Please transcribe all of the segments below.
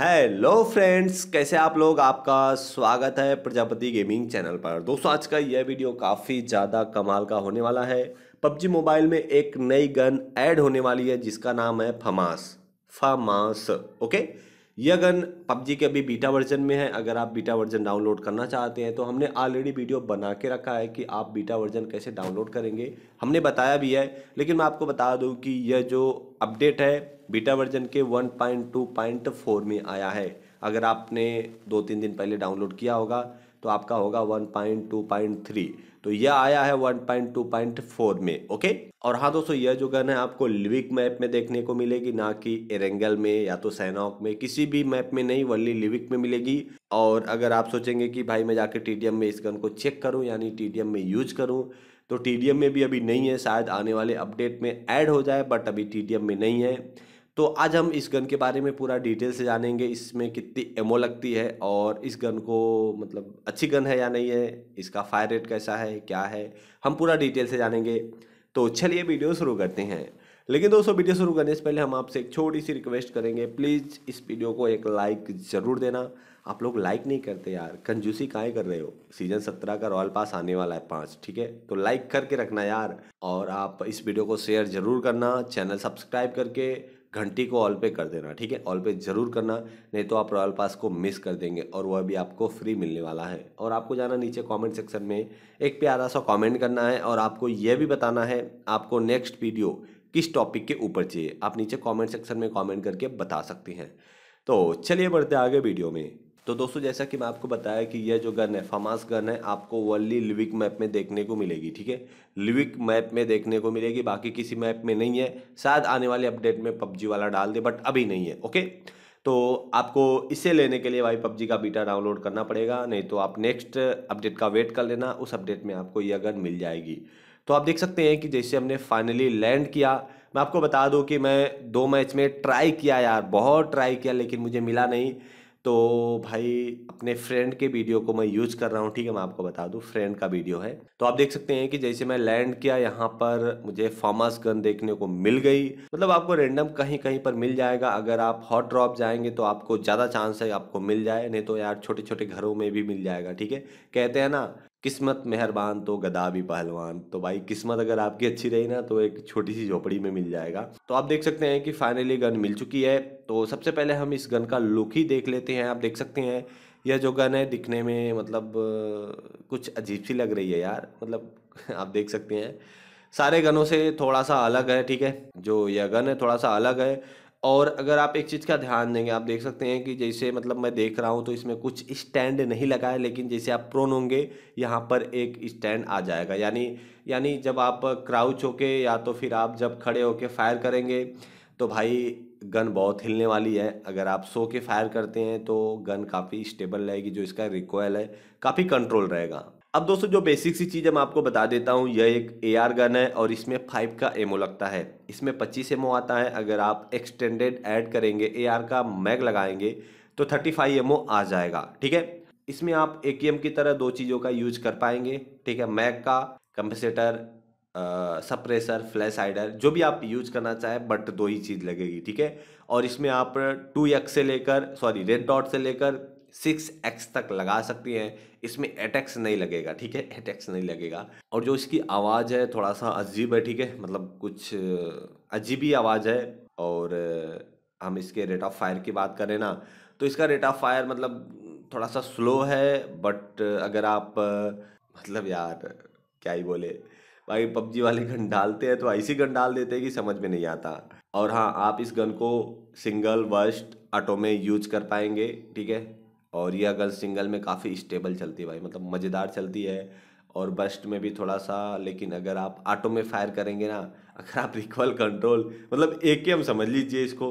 hello friends कैसे आप लोग आपका स्वागत है प्रजापति गेमिंग चैनल पर दोस्तों आज का यह वीडियो काफ़ी ज़्यादा कमाल का होने वाला है पबजी मोबाइल में एक नई गन ऐड होने वाली है जिसका नाम है फमास फमास ओके यह गन पबजी के अभी बीटा वर्जन में है अगर आप बीटा वर्जन डाउनलोड करना चाहते हैं तो हमने ऑलरेडी वीडियो बना के रखा है कि आप बीटा वर्जन कैसे डाउनलोड करेंगे हमने बताया भी है लेकिन मैं आपको बता दूँ कि यह जो अपडेट है बीटा वर्जन के 1.2.4 में आया है अगर आपने दो तीन दिन पहले डाउनलोड किया होगा तो आपका होगा one point two point three तो यह आया है one point two point four में ओके और हाँ दोस्तों यह जो गन है आपको लिविक मैप में देखने को मिलेगी ना कि एरेंगल में या तो सैनॉक में किसी भी मैप में नहीं वर्ली लिविक में मिलेगी और अगर आप सोचेंगे कि भाई मैं जाके टी में इस गन को चेक करूँ यानी टी में यूज करूँ तो टी में भी अभी नहीं है शायद आने वाले अपडेट में ऐड हो जाए बट अभी टी में नहीं है तो आज हम इस गन के बारे में पूरा डिटेल से जानेंगे इसमें कितनी एमओ लगती है और इस गन को मतलब अच्छी गन है या नहीं है इसका फायर रेट कैसा है क्या है हम पूरा डिटेल से जानेंगे तो चलिए वीडियो शुरू करते हैं लेकिन दोस्तों वीडियो शुरू करने से पहले हम आपसे एक छोटी सी रिक्वेस्ट करेंगे प्लीज़ इस वीडियो को एक लाइक ज़रूर देना आप लोग लाइक नहीं करते यार कंजूसी काहे कर रहे हो सीजन सत्रह का रॉयल पास आने वाला है पाँच ठीक है तो लाइक करके रखना यार और आप इस वीडियो को शेयर ज़रूर करना चैनल सब्सक्राइब करके घंटी को ऑल पे कर देना ठीक है ऑल पे ज़रूर करना नहीं तो आप रॉयल पास को मिस कर देंगे और वह भी आपको फ्री मिलने वाला है और आपको जाना नीचे कमेंट सेक्शन में एक प्यारा सा कमेंट करना है और आपको यह भी बताना है आपको नेक्स्ट वीडियो किस टॉपिक के ऊपर चाहिए आप नीचे कॉमेंट सेक्शन में कॉमेंट करके बता सकते हैं तो चलिए बढ़ते आगे वीडियो में तो दोस्तों जैसा कि मैं आपको बताया कि यह जो गन है फमास गन है आपको वर्ली लिविक मैप में देखने को मिलेगी ठीक है लिविक मैप में देखने को मिलेगी बाकी किसी मैप में नहीं है शायद आने वाले अपडेट में पबजी वाला डाल दे बट अभी नहीं है ओके तो आपको इसे लेने के लिए भाई पबजी का बीटा डाउनलोड करना पड़ेगा नहीं तो आप नेक्स्ट अपडेट का वेट कर लेना उस अपडेट में आपको यह गन मिल जाएगी तो आप देख सकते हैं कि जैसे हमने फाइनली लैंड किया मैं आपको बता दूं कि मैं दो मैच में ट्राई किया यार बहुत ट्राई किया लेकिन मुझे मिला नहीं तो भाई अपने फ्रेंड के वीडियो को मैं यूज कर रहा हूँ ठीक है मैं आपको बता दूँ फ्रेंड का वीडियो है तो आप देख सकते हैं कि जैसे मैं लैंड किया यहाँ पर मुझे फार्मास गन देखने को मिल गई मतलब आपको रेंडम कहीं कहीं पर मिल जाएगा अगर आप हॉट ड्रॉप जाएंगे तो आपको ज़्यादा चांस है आपको मिल जाए नहीं तो यार छोटे छोटे घरों में भी मिल जाएगा ठीक है कहते हैं ना किस्मत मेहरबान तो गदा भी पहलवान तो भाई किस्मत अगर आपकी अच्छी रही ना तो एक छोटी सी झोपड़ी में मिल जाएगा तो आप देख सकते हैं कि फाइनली गन मिल चुकी है तो सबसे पहले हम इस गन का लुक ही देख लेते हैं आप देख सकते हैं यह जो गन है दिखने में मतलब कुछ अजीब सी लग रही है यार मतलब आप देख सकते हैं सारे गनों से थोड़ा सा अलग है ठीक है जो यह गन है थोड़ा सा अलग है और अगर आप एक चीज़ का ध्यान देंगे आप देख सकते हैं कि जैसे मतलब मैं देख रहा हूँ तो इसमें कुछ स्टैंड नहीं लगा है लेकिन जैसे आप प्रोन होंगे यहाँ पर एक स्टैंड आ जाएगा यानी यानी जब आप क्राउच होके या तो फिर आप जब खड़े होके फायर करेंगे तो भाई गन बहुत हिलने वाली है अगर आप सो के फायर करते हैं तो गन काफ़ी स्टेबल रहेगी जो इसका रिकॉयल है काफ़ी कंट्रोल रहेगा अब दोस्तों जो बेसिक सी चीज़ हम आपको बता देता हूँ यह एक एआर गन है और इसमें फाइव का एमओ लगता है इसमें पच्चीस एमओ आता है अगर आप एक्सटेंडेड ऐड करेंगे एआर का मैग लगाएंगे तो थर्टी फाइव एम आ जाएगा ठीक है इसमें आप ए की तरह दो चीज़ों का यूज कर पाएंगे ठीक है मैग का कंपेसेटर सप्रेसर फ्लैश आइडर जो भी आप यूज करना चाहें बट दो ही चीज़ लगेगी ठीक है और इसमें आप टू एक्स से लेकर सॉरी रेड डॉट से लेकर सिक्स एक्स तक लगा सकती हैं इसमें एटैक्स नहीं लगेगा ठीक है एटैक्स नहीं लगेगा और जो इसकी आवाज़ है थोड़ा सा अजीब है ठीक है मतलब कुछ अजीब ही आवाज़ है और हम इसके रेट ऑफ फायर की बात करें ना तो इसका रेट ऑफ फायर मतलब थोड़ा सा स्लो है बट अगर आप मतलब यार क्या ही बोले भाई पबजी वाले गन डालते हैं तो ऐसी गन डाल देते हैं कि समझ में नहीं आता और हाँ आप इस गन को सिंगल वर्स्ट ऑटो में यूज कर पाएंगे ठीक है और ये अगर सिंगल में काफ़ी स्टेबल चलती है भाई मतलब मज़ेदार चलती है और बस्ट में भी थोड़ा सा लेकिन अगर आप ऑटो में फायर करेंगे ना अगर आप रिक्वल कंट्रोल मतलब एक के एम समझ लीजिए इसको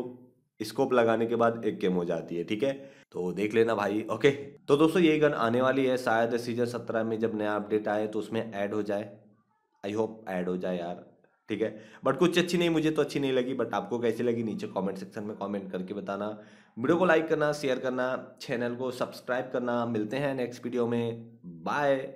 स्कोप लगाने के बाद एक केम हो जाती है ठीक है तो देख लेना भाई ओके तो दोस्तों ये गन आने वाली है शायद सीजन सत्रह में जब नया अपडेट आए तो उसमें ऐड हो जाए आई होप ऐड हो जाए यार ठीक है बट कुछ अच्छी नहीं मुझे तो अच्छी नहीं लगी बट आपको कैसी लगी नीचे कमेंट सेक्शन में कमेंट करके बताना वीडियो को लाइक करना शेयर करना चैनल को सब्सक्राइब करना मिलते हैं नेक्स्ट वीडियो में बाय